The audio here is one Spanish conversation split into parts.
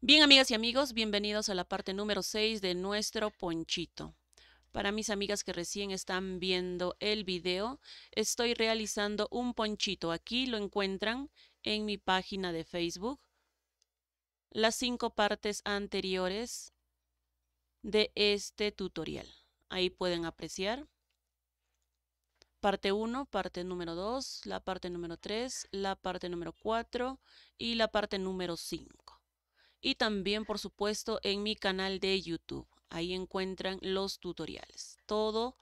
Bien, amigas y amigos, bienvenidos a la parte número 6 de nuestro ponchito. Para mis amigas que recién están viendo el video, estoy realizando un ponchito. Aquí lo encuentran en mi página de Facebook. Las cinco partes anteriores de este tutorial. Ahí pueden apreciar. Parte 1, parte número 2, la parte número 3, la parte número 4 y la parte número 5 y también por supuesto en mi canal de YouTube. Ahí encuentran los tutoriales. Todo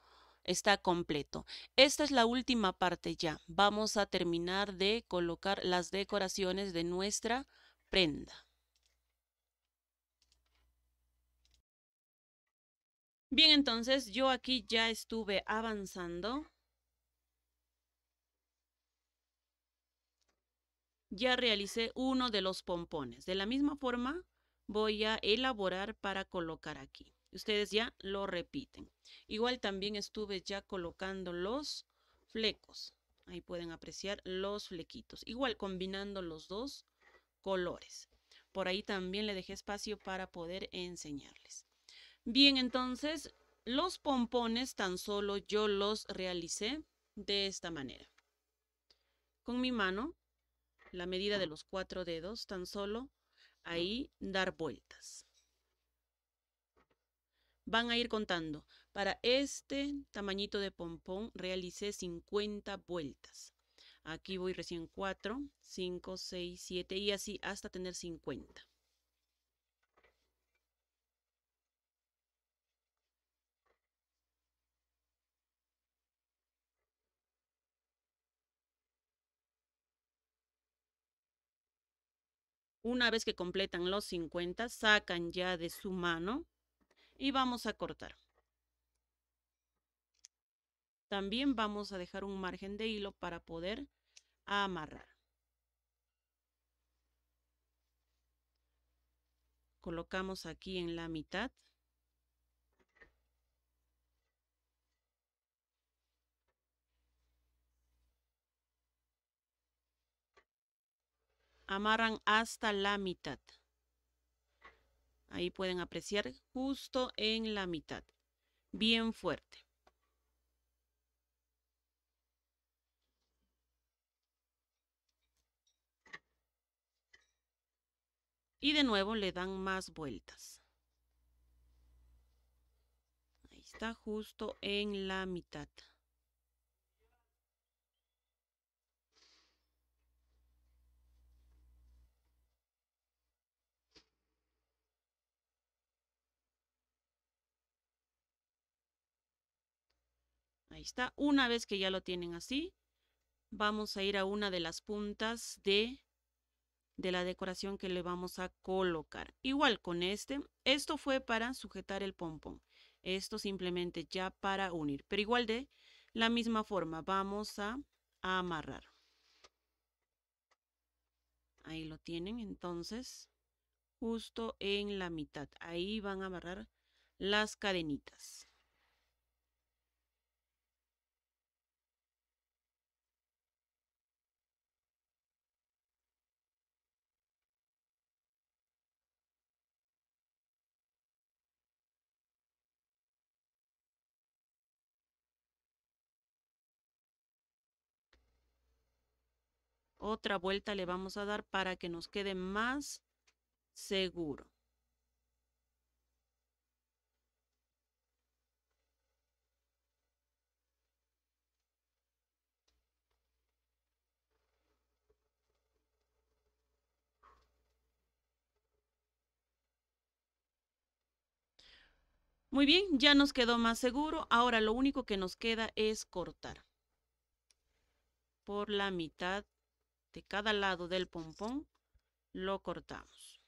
está completo. Esta es la última parte ya. Vamos a terminar de colocar las decoraciones de nuestra prenda. Bien, entonces yo aquí ya estuve avanzando ya realicé uno de los pompones. De la misma forma voy a elaborar para colocar aquí. Ustedes ya lo repiten. Igual también estuve ya colocando los flecos. Ahí pueden apreciar los flequitos. Igual combinando los dos colores. Por ahí también le dejé espacio para poder enseñarles. Bien, entonces los pompones tan solo yo los realicé de esta manera. Con mi mano la medida de los cuatro dedos, tan solo ahí dar vueltas. Van a ir contando. Para este tamañito de pompón realicé 50 vueltas. Aquí voy recién 4, 5, 6, 7 y así hasta tener 50. Una vez que completan los 50, sacan ya de su mano y vamos a cortar. También vamos a dejar un margen de hilo para poder amarrar. Colocamos aquí en la mitad amarran hasta la mitad. Ahí pueden apreciar justo en la mitad, bien fuerte. Y de nuevo le dan más vueltas. Ahí está justo en la mitad. Ahí está. Una vez que ya lo tienen así, vamos a ir a una de las puntas de, de la decoración que le vamos a colocar. Igual con este. Esto fue para sujetar el pompón. Esto simplemente ya para unir. Pero igual de la misma forma vamos a, a amarrar. Ahí lo tienen. Entonces, justo en la mitad. Ahí van a amarrar las cadenitas. otra vuelta le vamos a dar para que nos quede más seguro. Muy bien, ya nos quedó más seguro. Ahora lo único que nos queda es cortar por la mitad cada lado del pompón lo cortamos.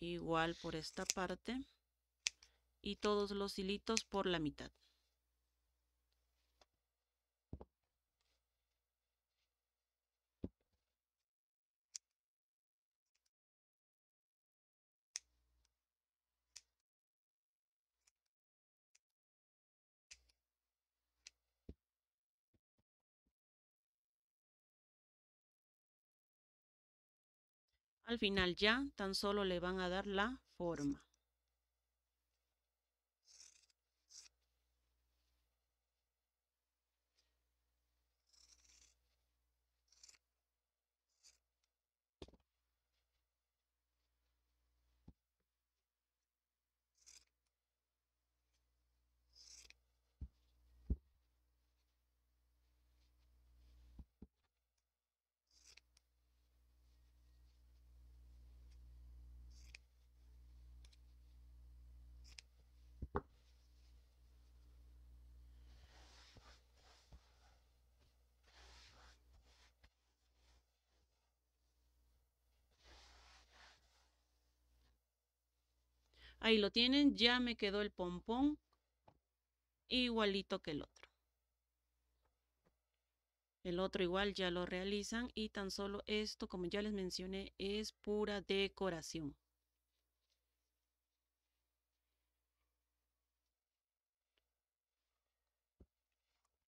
Igual por esta parte y todos los hilitos por la mitad. Al final ya tan solo le van a dar la forma. Ahí lo tienen, ya me quedó el pompón igualito que el otro. El otro igual ya lo realizan y tan solo esto, como ya les mencioné, es pura decoración.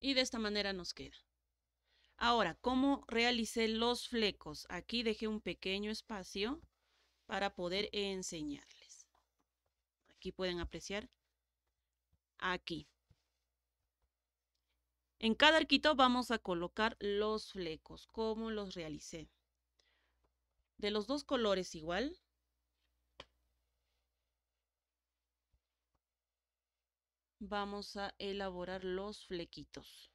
Y de esta manera nos queda. Ahora, ¿cómo realicé los flecos? Aquí dejé un pequeño espacio para poder enseñarles aquí pueden apreciar aquí. En cada arquito vamos a colocar los flecos, como los realicé. De los dos colores igual. Vamos a elaborar los flequitos.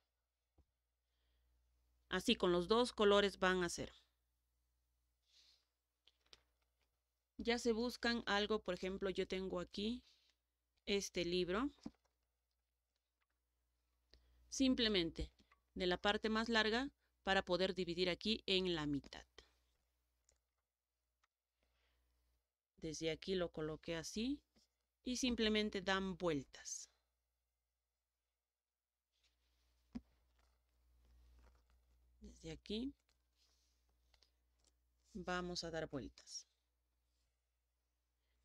Así con los dos colores van a ser ya se buscan algo, por ejemplo, yo tengo aquí este libro. Simplemente de la parte más larga para poder dividir aquí en la mitad. Desde aquí lo coloqué así y simplemente dan vueltas. Desde aquí vamos a dar vueltas.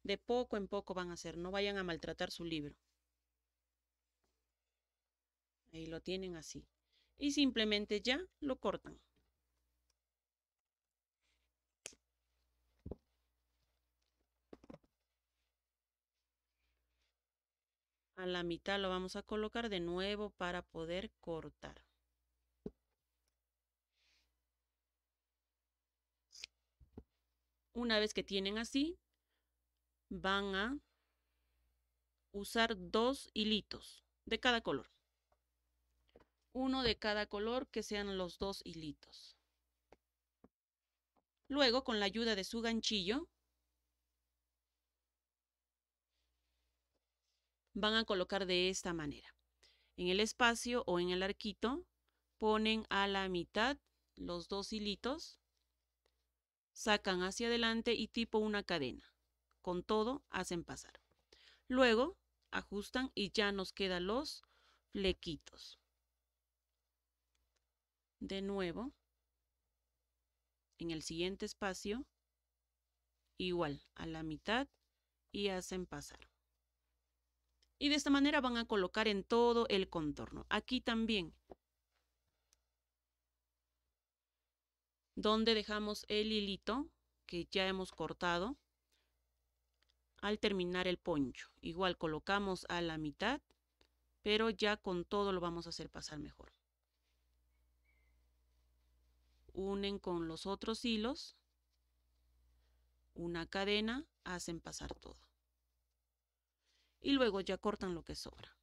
De poco en poco van a hacer, no vayan a maltratar su libro. Ahí lo tienen así. Y simplemente ya lo cortan. A la mitad lo vamos a colocar de nuevo para poder cortar. Una vez que tienen así, van a usar dos hilitos de cada color. Uno de cada color que sean los dos hilitos. Luego, con la ayuda de su ganchillo, van a colocar de esta manera. En el espacio o en el arquito, ponen a la mitad los dos hilitos, sacan hacia adelante y tipo una cadena con todo hacen pasar. Luego ajustan y ya nos quedan los flequitos. De nuevo, en el siguiente espacio, igual a la mitad y hacen pasar. Y de esta manera van a colocar en todo el contorno. Aquí también, donde dejamos el hilito que ya hemos cortado, al terminar el poncho. Igual colocamos a la mitad, pero ya con todo lo vamos a hacer pasar mejor. Unen con los otros hilos una cadena, hacen pasar todo. Y luego ya cortan lo que sobra.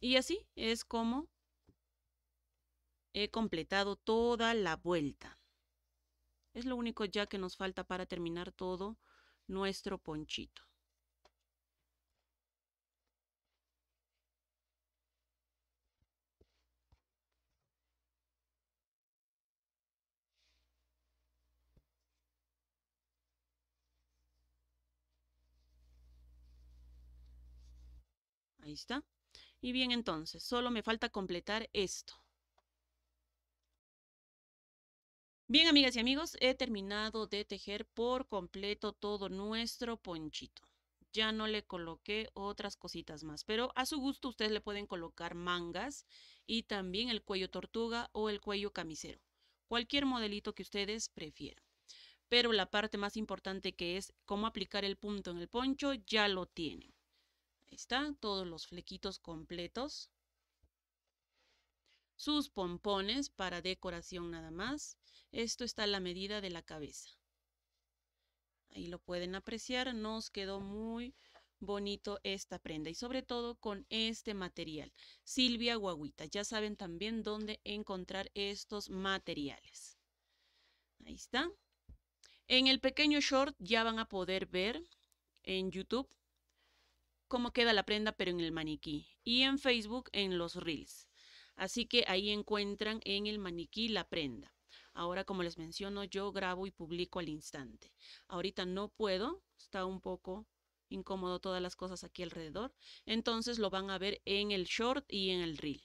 Y así es como he completado toda la vuelta. Es lo único ya que nos falta para terminar todo nuestro ponchito. Ahí está. Y bien, entonces, solo me falta completar esto. Bien, amigas y amigos, he terminado de tejer por completo todo nuestro ponchito. Ya no le coloqué otras cositas más, pero a su gusto ustedes le pueden colocar mangas y también el cuello tortuga o el cuello camisero. Cualquier modelito que ustedes prefieran. Pero la parte más importante que es cómo aplicar el punto en el poncho ya lo tienen. Ahí están todos los flequitos completos. Sus pompones para decoración nada más esto está la medida de la cabeza. Ahí lo pueden apreciar, nos quedó muy bonito esta prenda y sobre todo con este material. Silvia Guaguita, ya saben también dónde encontrar estos materiales. Ahí está. En el pequeño short ya van a poder ver en YouTube cómo queda la prenda pero en el maniquí y en Facebook en los reels. Así que ahí encuentran en el maniquí la prenda. Ahora, como les menciono, yo grabo y publico al instante. Ahorita no puedo, está un poco incómodo todas las cosas aquí alrededor. Entonces lo van a ver en el short y en el reel.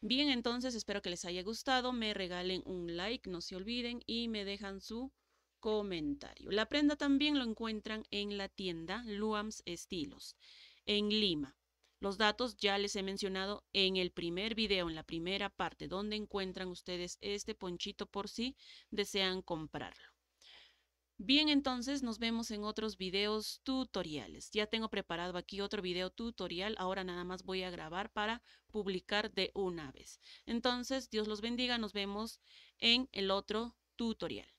Bien, entonces espero que les haya gustado. Me regalen un like, no se olviden, y me dejan su comentario. La prenda también lo encuentran en la tienda Luams Estilos, en Lima. Los datos ya les he mencionado en el primer video, en la primera parte, donde encuentran ustedes este ponchito por si desean comprarlo. Bien, entonces nos vemos en otros videos tutoriales. Ya tengo preparado aquí otro video tutorial. Ahora nada más voy a grabar para publicar de una vez. Entonces, Dios los bendiga. Nos vemos en el otro tutorial.